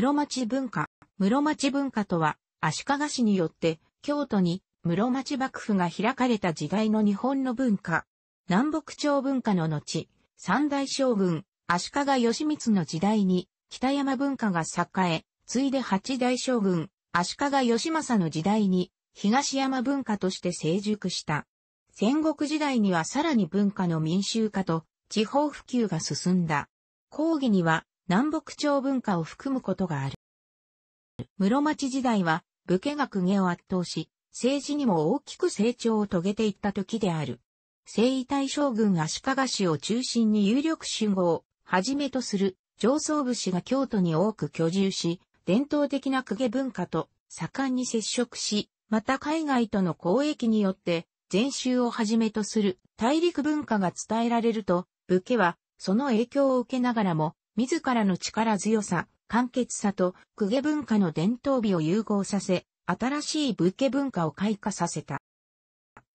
室町文化。室町文化とは、足利氏によって、京都に室町幕府が開かれた時代の日本の文化。南北朝文化の後、三大将軍、足利義満の時代に、北山文化が栄え、ついで八大将軍、足利義政の時代に、東山文化として成熟した。戦国時代にはさらに文化の民衆化と地方普及が進んだ。講義には南北朝文化を含むことがある。室町時代は武家が公家を圧倒し、政治にも大きく成長を遂げていった時である。征夷大将軍足利氏を中心に有力信号をはじめとする上層武士が京都に多く居住し、伝統的な公家文化と盛んに接触し、また海外との交易によって禅宗をはじめとする大陸文化が伝えられると、武家はその影響を受けながらも自らの力強さ、簡潔さと、公家文化の伝統美を融合させ、新しい武家文化を開花させた。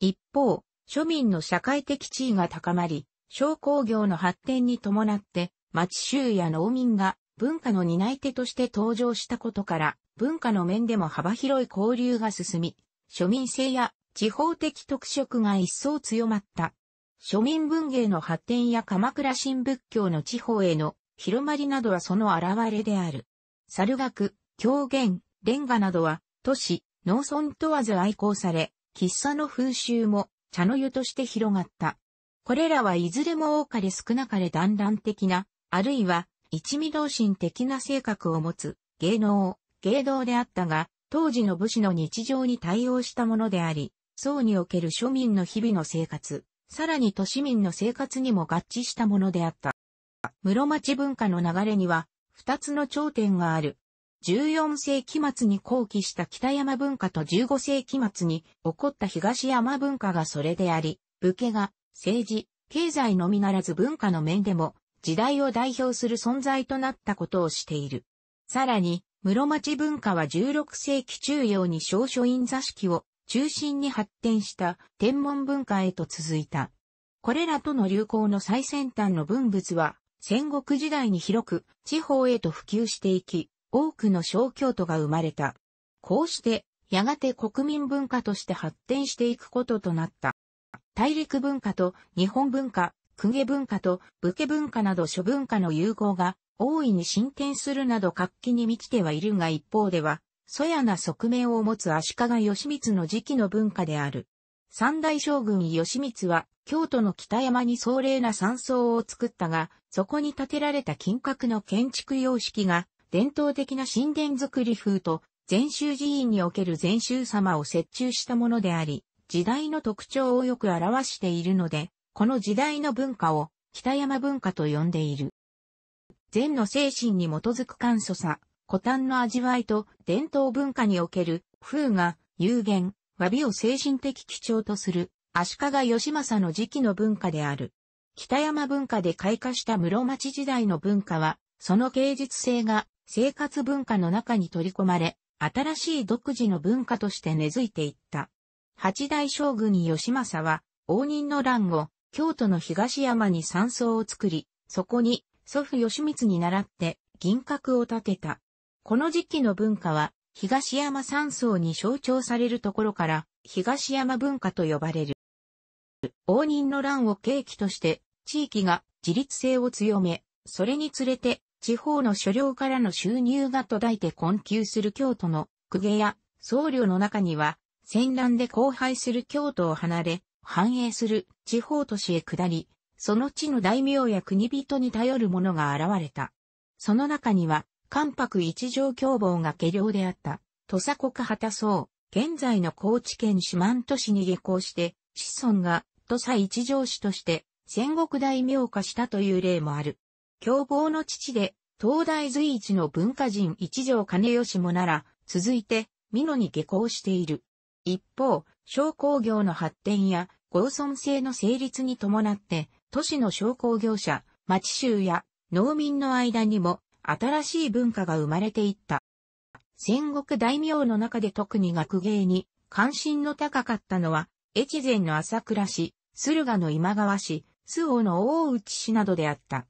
一方、庶民の社会的地位が高まり、商工業の発展に伴って、町州や農民が文化の担い手として登場したことから、文化の面でも幅広い交流が進み、庶民性や地方的特色が一層強まった。庶民文芸の発展や鎌倉新仏教の地方への広まりなどはその現れである。猿楽、狂言、レンガなどは、都市、農村問わず愛好され、喫茶の風習も茶の湯として広がった。これらはいずれも多かれ少なかれ段々的な、あるいは一味同心的な性格を持つ芸能、芸道であったが、当時の武士の日常に対応したものであり、僧における庶民の日々の生活、さらに都市民の生活にも合致したものであった。室町文化の流れには、二つの頂点がある。14世紀末に後期した北山文化と15世紀末に起こった東山文化がそれであり、武家が政治、経済のみならず文化の面でも時代を代表する存在となったことをしている。さらに、室町文化は16世紀中央に小書院座敷を中心に発展した天文文化へと続いた。これらとの流行の最先端の文物は戦国時代に広く地方へと普及していき、多くの小京都が生まれた。こうして、やがて国民文化として発展していくこととなった。大陸文化と日本文化、公家文化と武家文化など諸文化の融合が大いに進展するなど活気に満ちてはいるが一方では、そやな側面を持つ足利義満の時期の文化である。三大将軍義満は、京都の北山に壮麗な山荘を作ったが、そこに建てられた金閣の建築様式が、伝統的な神殿作り風と、禅宗寺院における禅宗様を折衷したものであり、時代の特徴をよく表しているので、この時代の文化を、北山文化と呼んでいる。禅の精神に基づく簡素さ、古丹の味わいと伝統文化における風が有限、詫びを精神的基調とする、足利義政の時期の文化である。北山文化で開花した室町時代の文化は、その芸術性が生活文化の中に取り込まれ、新しい独自の文化として根付いていった。八代将軍義政は、応仁の乱後、京都の東山に山荘を作り、そこに祖父義満に倣って銀閣を建てた。この時期の文化は東山山荘に象徴されるところから、東山文化と呼ばれる。応仁の乱を契機として、地域が自立性を強め、それにつれて、地方の所領からの収入が途絶えて困窮する京都の公家や僧侶の中には、戦乱で荒廃する京都を離れ、繁栄する地方都市へ下り、その地の大名や国人に頼る者が現れた。その中には、関白一条凶暴が下領であった、土佐国畑荘、現在の高知県四万都市に下校して、子孫が土佐一条氏として戦国大名化したという例もある。凶暴の父で、東大随一の文化人一条兼義もなら、続いて、美濃に下校している。一方、商工業の発展や、合村制の成立に伴って、都市の商工業者、町衆や農民の間にも新しい文化が生まれていった。戦国大名の中で特に学芸に関心の高かったのは、越前の朝倉氏、駿河の今川氏、周防の大内氏などであった。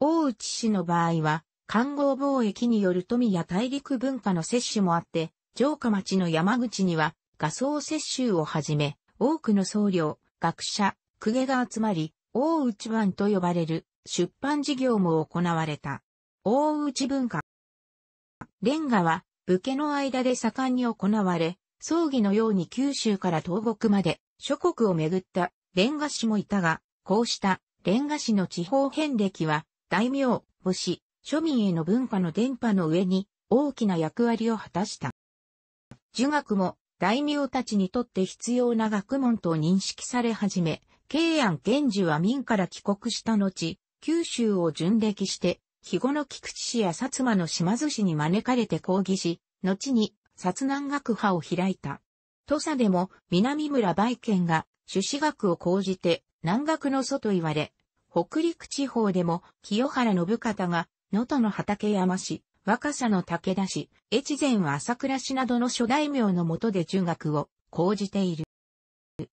大内氏の場合は、官合貿易による富や大陸文化の摂取もあって、城下町の山口には、画像摂取をはじめ、多くの僧侶、学者、公家が集まり、大内版と呼ばれる出版事業も行われた。大内文化。レンガは、武家の間で盛んに行われ、葬儀のように九州から東国まで諸国を巡ったレンガ氏もいたが、こうしたレンガ氏の地方遍歴は、大名、母子、庶民への文化の伝播の上に大きな役割を果たした。儒学も大名たちにとって必要な学問と認識され始め、慶安玄樹は民から帰国した後、九州を巡歴して肥後の菊池氏や薩摩の島津氏に招かれて抗議し、後に、薩南学派を開いた。土佐でも、南村梅県が、朱子学を講じて、南学の祖と言われ、北陸地方でも、清原信方が、能登の畠山氏、若狭の武田氏、越前朝倉氏などの諸大名の下で儒学を講じている。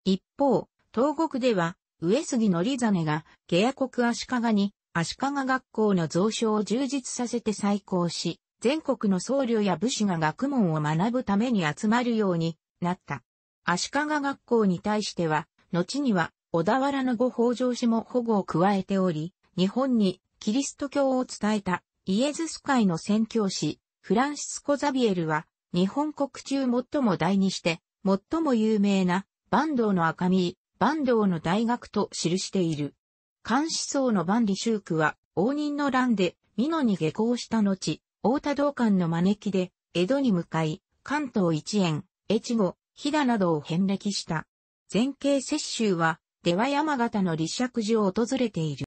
一方、東国では、上杉則実が、下野国足利に、足利学校の増床を充実させて再興し、全国の僧侶や武士が学問を学ぶために集まるようになった。足利学校に対しては、後には小田原の御北条氏も保護を加えており、日本にキリスト教を伝えたイエズス会の宣教師、フランシスコ・ザビエルは、日本国中最も大にして、最も有名な、坂東の赤身、坂東の大学と記している。漢思想の万里修区は、応仁の乱で、美濃に下校した後、大田道館の招きで、江戸に向かい、関東一円、越後、飛騨などを遍歴した。前景雪舟は、出羽山形の立石寺を訪れている。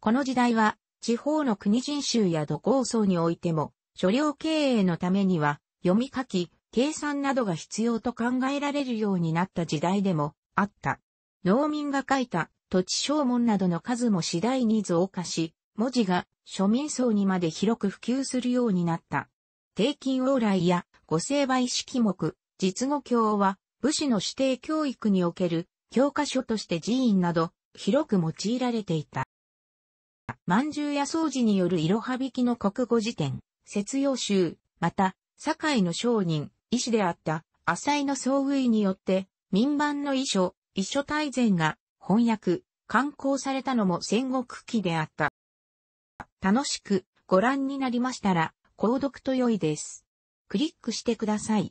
この時代は、地方の国人衆や土豪層においても、所領経営のためには、読み書き、計算などが必要と考えられるようになった時代でもあった。農民が書いた土地証文などの数も次第に増加し、文字が庶民層にまで広く普及するようになった。低金往来や御成敗式目、実語教は武士の指定教育における教科書として寺院など広く用いられていた。饅頭や掃除による色はびきの国語辞典、節用集、また、堺の商人、医師であった浅井の総遇によって、民番の遺書、遺書大全が翻訳、刊行されたのも戦国期であった。楽しくご覧になりましたら、購読と良いです。クリックしてください。